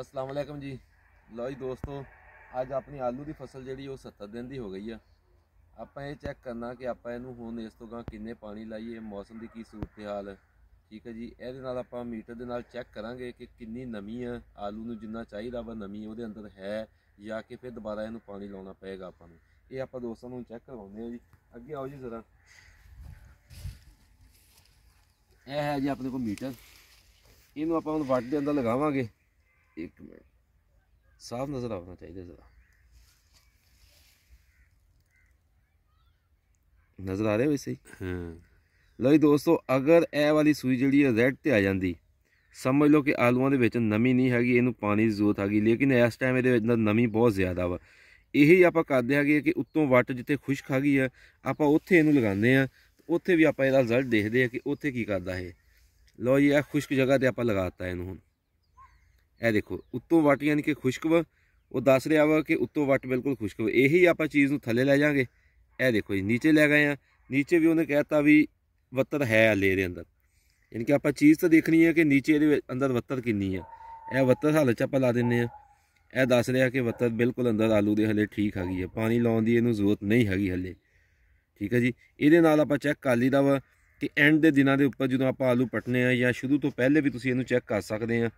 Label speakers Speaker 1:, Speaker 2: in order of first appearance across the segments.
Speaker 1: ਅਸਲਾਮ ਅਲੈਕਮ ਜੀ ਲਓ ਜੀ ਦੋਸਤੋ ਅੱਜ ਆਪਣੀ ਆਲੂ ਦੀ ਫਸਲ ਜਿਹੜੀ ਉਹ 70 ਦਿਨ ਦੀ ਹੋ ਗਈ ਆ ਆਪਾਂ ਇਹ ਚੈੱਕ ਕਰਨਾ ਕਿ ਆਪਾਂ ਇਹਨੂੰ ਹੁਣ ਇਸ ਤੋਂ ਗਾਂ ਕਿੰਨੇ ਪਾਣੀ ਲਾਈਏ ਮੌਸਮ ਦੀ ਕੀ ਸੂਰਤ ਹਾਲ ਠੀਕ ਹੈ ਜੀ ਇਹਦੇ ਨਾਲ ਆਪਾਂ ਮੀਟਰ ਦੇ ਨਾਲ ਚੈੱਕ ਕਰਾਂਗੇ ਕਿ ਕਿੰਨੀ ਨਮੀ ਆ ਆਲੂ ਨੂੰ ਜਿੰਨਾ ਚਾਹੀਦਾ ਵਾ ਨਮੀ ਉਹਦੇ ਅੰਦਰ ਹੈ ਜਾਂ ਕਿ ਫਿਰ ਦੁਬਾਰਾ ਇਹਨੂੰ ਪਾਣੀ ਲਾਉਣਾ ਪਏਗਾ ਆਪਾਂ ਨੂੰ ਇਹ ਆਪਾਂ ਦੋਸਤਾਂ ਨੂੰ ਚੈੱਕ ਕਰਵਾਉਂਦੇ ਆ ਜੀ ਅੱਗੇ ਆਓ ਜੀ ਜ਼ਰਾ ਇਹ ਹੈ ਜੀ ਆਪਣੇ ਕੋਲ ਮੀਟਰ ਇਹਨੂੰ ਆਪਾਂ ਹੁਣ ਵਾਟ ਦੇ ਅੰਦਰ ਲਗਾਵਾਂਗੇ ਇੱਕ ਮਿੰਟ ਸਾਫ ਨਜ਼ਰ ਆਉਣਾ ਚਾਹੀਦਾ ਜ਼ਰਾ ਨਜ਼ਰ ਆ ਰਿਹਾ ਵੈਸੇ ਹਾਂ ਲਓ ਦੋਸਤੋ ਅਗਰ ਇਹ ਵਾਲੀ ਸੂਈ ਜਿਹੜੀ ਹੈ ਰੈੱਡ ਤੇ ਆ ਜਾਂਦੀ ਸਮਝ ਲਓ ਕਿ ਆਲੂਆਂ ਦੇ ਵਿੱਚ ਨਮੀ ਨਹੀਂ ਹੈਗੀ ਇਹਨੂੰ ਪਾਣੀ ਦੀ ਜ਼ਰੂਰਤ ਹੈਗੀ ਲੇਕਿਨ ਇਸ ਟਾਈਮ ਇਹਦੇ ਵਿੱਚ ਨਮੀ ਬਹੁਤ ਜ਼ਿਆਦਾ ਵਾ ਇਹੀ ਆਪਾਂ ਕਰਦੇ ਹੈਗੇ ਕਿ ਉੱਤੋਂ ਵੱਟ ਜਿੱਥੇ ਖੁਸ਼ਕ ਹੈਗੀ ਆ ਆਪਾਂ ਉੱਥੇ ਇਹਨੂੰ ਲਗਾਉਂਦੇ ਆ ਉੱਥੇ ਵੀ ਆਪਾਂ ਇਹਦਾ ਰਿਜ਼ਲਟ ਦੇਖਦੇ ਆ ਕਿ ਉੱਥੇ ਕੀ ਕਰਦਾ ਇਹ ਲਓ ਜੀ ਇਹ ਖੁਸ਼ਕ ਜਗ੍ਹਾ ਤੇ ਆਪਾਂ ਲਗਾਤਾ ਇਹਨੂੰ ਹੁਣ ਇਹ ਦੇਖੋ ਉੱਤੋਂ ਵਟ ਯਾਨੀ ਕਿ ਖੁਸ਼ਕ ਵਾ ਉਹ ਦੱਸ ਰਿਹਾ ਵਾ ਕਿ ਉੱਤੋਂ ਵਟ ਬਿਲਕੁਲ ਖੁਸ਼ਕ ਵਾ ਇਹੀ ਆਪਾਂ ਚੀਜ਼ ਨੂੰ ਥੱਲੇ ਲੈ ਜਾਾਂਗੇ ਇਹ ਦੇਖੋ ਜੀ ਨੀਚੇ ਲੈ ਗਏ ਆ ਨੀਚੇ ਵੀ ਉਹਨੇ ਕਹਿਤਾ ਵੀ ਵੱਤਰ ਹੈ ਹਲੇ ਦੇ ਅੰਦਰ ਯਾਨੀ ਕਿ ਆਪਾਂ ਚੀਜ਼ ਤਾਂ ਦੇਖਣੀ ਹੈ ਕਿ ਨੀਚੇ ਇਹਦੇ ਅੰਦਰ ਵੱਤਰ ਕਿੰਨੀ ਆ ਇਹ ਵੱਤਰ ਹਾਲੇ ਚ ਆਪਾਂ ਲਾ ਦਿੰਨੇ ਆ ਇਹ ਦੱਸ ਰਿਹਾ ਕਿ ਵੱਤਰ ਬਿਲਕੁਲ ਅੰਦਰ ਆਲੂ ਦੇ ਹਲੇ ਠੀਕ ਹੈਗੀ ਆ ਪਾਣੀ ਲਾਉਣ ਦੀ ਇਹਨੂੰ ਜ਼ਰੂਰਤ ਨਹੀਂ ਹੈਗੀ ਹਲੇ ਠੀਕ ਹੈ ਜੀ ਇਹਦੇ ਨਾਲ ਆਪਾਂ ਚੈੱਕ ਕਰ ਲਈਦਾ ਵਾ ਕਿ ਐਂਡ ਦੇ ਦਿਨਾਂ ਦੇ ਉੱਪਰ ਜਦੋਂ ਆਪਾਂ ਆਲੂ ਪਟਨੇ ਆ ਜਾਂ ਸ਼ੁਰੂ ਤੋਂ ਪਹਿਲੇ ਵੀ ਤੁਸੀਂ ਇਹਨੂੰ ਚੈੱਕ ਕਰ ਸਕਦੇ ਆ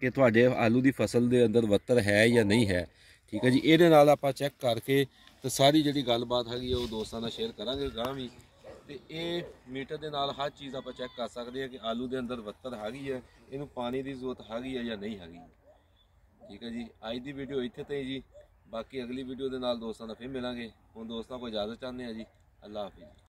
Speaker 1: ਕਿ ਤੁਹਾਡੇ ਆਲੂ ਦੀ ਫਸਲ ਦੇ ਅੰਦਰ ਵੱਤਰ ਹੈ ਜਾਂ ਨਹੀਂ ਹੈ ਠੀਕ ਹੈ ਜੀ ਇਹਦੇ ਨਾਲ ਆਪਾਂ ਚੈੱਕ ਕਰਕੇ ਤੇ ਸਾਰੀ ਜਿਹੜੀ ਗੱਲਬਾਤ ਹੈਗੀ ਉਹ ਦੋਸਤਾਂ ਨਾਲ ਸ਼ੇਅਰ ਕਰਾਂਗੇ ਗਾਂ ਵੀ ਤੇ ਇਹ ਮੀਟਰ ਦੇ ਨਾਲ ਹਰ ਚੀਜ਼ ਆਪਾਂ ਚੈੱਕ ਕਰ ਸਕਦੇ ਹਾਂ ਕਿ ਆਲੂ ਦੇ ਅੰਦਰ ਵੱਤਰ ਹੈਗੀ ਹੈ ਇਹਨੂੰ ਪਾਣੀ ਦੀ ਜ਼ਰੂਰਤ ਹੈਗੀ ਹੈ ਜਾਂ ਨਹੀਂ ਹੈਗੀ ਠੀਕ ਹੈ ਜੀ ਅੱਜ ਦੀ ਵੀਡੀਓ ਇੱਥੇ ਤੇ ਜੀ ਬਾਕੀ ਅਗਲੀ ਵੀਡੀਓ ਦੇ ਨਾਲ ਦੋਸਤਾਂ ਨਾਲ ਫੇਰ ਮਿਲਾਂਗੇ ਹੁਣ ਦੋਸਤਾਂ ਕੋਈ ਇਜਾਜ਼ਤ ਚਾਹੁੰਦੇ ਆ ਜੀ ਅੱਲਾ ਹਾਫਿਜ਼